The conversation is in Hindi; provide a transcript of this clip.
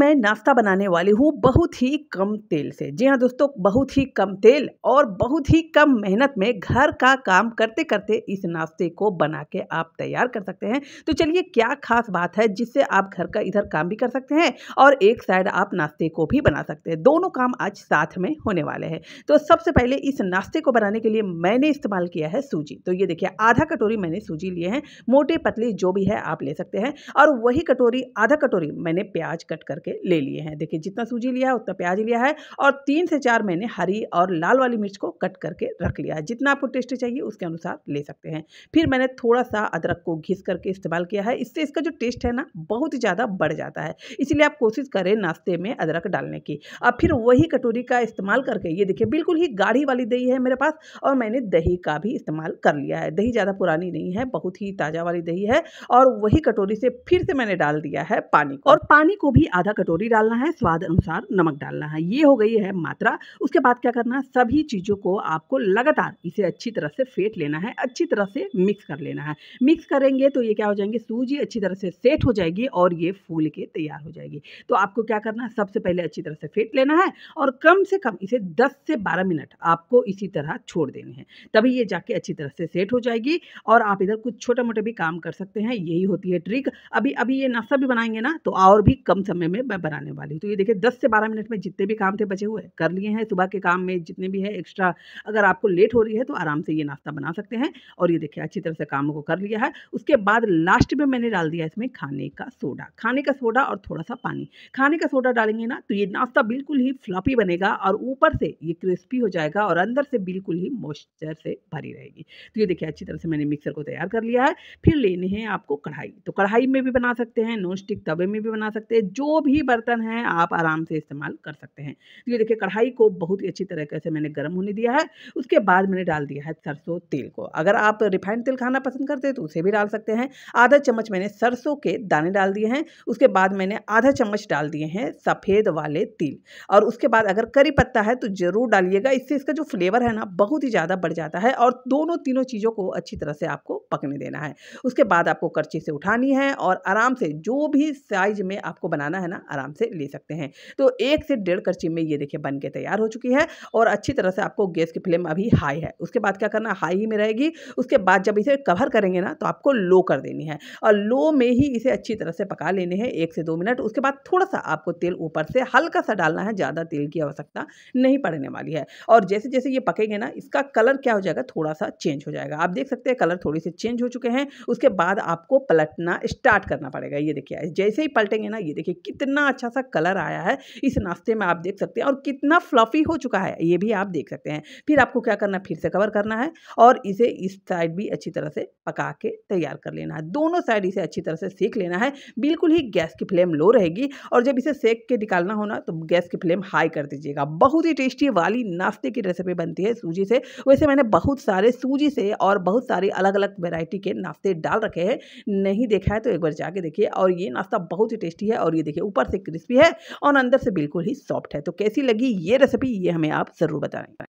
मैं नाश्ता बनाने वाली हूँ बहुत ही कम तेल से जी हाँ दोस्तों बहुत ही कम तेल और बहुत ही कम मेहनत में घर का काम करते करते इस नाश्ते को बना के आप तैयार कर सकते हैं तो चलिए क्या खास बात है जिससे आप घर का इधर काम भी कर सकते हैं और एक साइड आप नाश्ते को भी बना सकते हैं दोनों काम आज साथ में होने वाले हैं तो सबसे पहले इस नाश्ते को बनाने के लिए मैंने इस्तेमाल किया है सूजी तो ये देखिए आधा कटोरी मैंने सूजी लिए हैं मोटे पतली जो भी है आप ले सकते हैं और वही कटोरी आधा कटोरी मैंने प्याज कट करके करके ले लिए हैं देखिए जितना सूजी लिया है उतना प्याज लिया है और तीन से चार मैंने हरी और लाल वाली मिर्च को कट करके रख लिया है जितना आपको टेस्ट चाहिए उसके अनुसार ले सकते हैं फिर मैंने थोड़ा सा अदरक को घिस करके इस्तेमाल किया है इससे इसका जो टेस्ट है ना बहुत ही ज़्यादा बढ़ जाता है इसीलिए आप कोशिश करें नाश्ते में अदरक डालने की अब फिर वही कटोरी का इस्तेमाल करके ये देखिए बिल्कुल ही गाढ़ी वाली दही है मेरे पास और मैंने दही का भी इस्तेमाल कर लिया है दही ज़्यादा पुरानी नहीं है बहुत ही ताज़ा वाली दही है और वही कटोरी से फिर से मैंने डाल दिया है पानी और पानी को भी आधा कटोरी डालना है स्वाद अनुसार नमक डालना है ये हो गई है मात्रा उसके बाद क्या करना है सभी चीज़ों को आपको लगातार इसे अच्छी तरह से फेंट लेना है अच्छी तरह से मिक्स कर लेना है मिक्स करेंगे तो ये क्या हो जाएंगे सूजी अच्छी तरह से सेट हो जाएगी और ये फूल के तैयार हो जाएगी तो आपको क्या करना है सबसे पहले अच्छी तरह से फेंट लेना है और कम से कम इसे दस से बारह मिनट आपको इसी तरह छोड़ देने हैं तभी ये जाके अच्छी तरह से सेट हो जाएगी और आप इधर कुछ छोटा मोटे भी काम कर सकते हैं यही होती है ट्रिक अभी अभी ये नाश्ता भी बनाएंगे ना तो और भी कम समय में में मैं बनाने वाली हूँ तो ये देखिए दस से बारह मिनट में जितने भी काम थे बचे हुए कर लिए हैं सुबह के काम में जितने भी है एक्स्ट्रा अगर आपको लेट हो रही है तो आराम से ये नाश्ता बना सकते हैं और ये देखिए अच्छी तरह से काम को कर लिया है उसके बाद लास्ट में मैंने डाल दिया इसमें खाने का सोडा खाने का सोडा और थोड़ा सा पानी खाने का सोडा डालेंगे ना तो ये नाश्ता बिल्कुल ही फ्लॉपी बनेगा और ऊपर से ये क्रिस्पी हो जाएगा और अंदर से बिल्कुल ही मॉइस्चर से भरी रहेगी तो ये देखिए अच्छी तरह से मैंने मिक्सर को तैयार कर लिया है फिर लेने हैं आपको कढ़ाई तो कढ़ाई में भी बना सकते हैं नॉन स्टिक तवे में भी बना सकते हैं जो भी भी बर्तन हैं आप आराम से इस्तेमाल कर सकते हैं ये देखिए कढ़ाई को बहुत ही अच्छी तरीके से मैंने गर्म होने दिया है उसके बाद मैंने डाल दिया है सरसों तेल को अगर आप रिफाइंड तेल खाना पसंद करते हैं तो उसे भी डाल सकते हैं आधा चम्मच मैंने सरसों के दाने डाल दिए हैं उसके बाद मैंने आधा चम्मच डाल दिए हैं सफ़ेद वाले तिल और उसके बाद अगर करी पत्ता है तो ज़रूर डालिएगा इससे इसका जो फ्लेवर है ना बहुत ही ज़्यादा बढ़ जाता है और दोनों तीनों चीज़ों को अच्छी तरह से आपको पकने देना है उसके बाद आपको करछी से उठानी है और आराम से जो भी साइज में आपको बनाना है ना खाना आराम से ले सकते हैं तो एक से डेढ़ करछी में ये देखिए बन के तैयार हो चुकी है और अच्छी तरह से आपको गैस की फ्लेम अभी हाई है उसके बाद क्या करना हाई ही में रहेगी उसके बाद जब इसे कवर करेंगे ना तो आपको लो कर देनी है और लो में ही इसे अच्छी तरह से पका लेने हैं एक से दो मिनट उसके बाद थोड़ा सा आपको तेल ऊपर से हल्का सा डालना है ज़्यादा तेल की आवश्यकता नहीं पड़ने वाली है और जैसे जैसे ये पकेंगे ना इसका कलर क्या हो जाएगा थोड़ा सा चेंज हो जाएगा आप देख सकते हैं कलर थोड़ी से चेंज हो चुके हैं उसके बाद आपको पलटना स्टार्ट करना पड़ेगा ये देखिए जैसे ही पलटेंगे ना ये देखिए कितने कितना अच्छा सा कलर आया है इस नाश्ते में आप देख सकते हैं और कितना फ्लफी हो चुका है ये भी आप देख सकते हैं फिर आपको क्या करना है फिर से कवर करना है और इसे इस साइड भी अच्छी तरह से पका के तैयार कर लेना है दोनों साइड इसे अच्छी तरह से सेक लेना है बिल्कुल ही गैस की फ्लेम लो रहेगी और जब इसे सेक के निकालना होना तो गैस की फ्लेम हाई कर दीजिएगा बहुत ही टेस्टी वाली नाश्ते की रेसिपी बनती है सूजी से वैसे मैंने बहुत सारे सूजी से और बहुत सारी अलग अलग वेराइटी के नाश्ते डाल रखे हैं नहीं देखा है तो एक बार जाके देखिए और ये नाश्ता बहुत ही टेस्टी है और ये देखिए ऊपर ऊपर से क्रिस्पी है और अंदर से बिल्कुल ही सॉफ्ट है तो कैसी लगी ये रेसिपी ये हमें आप ज़रूर बताएं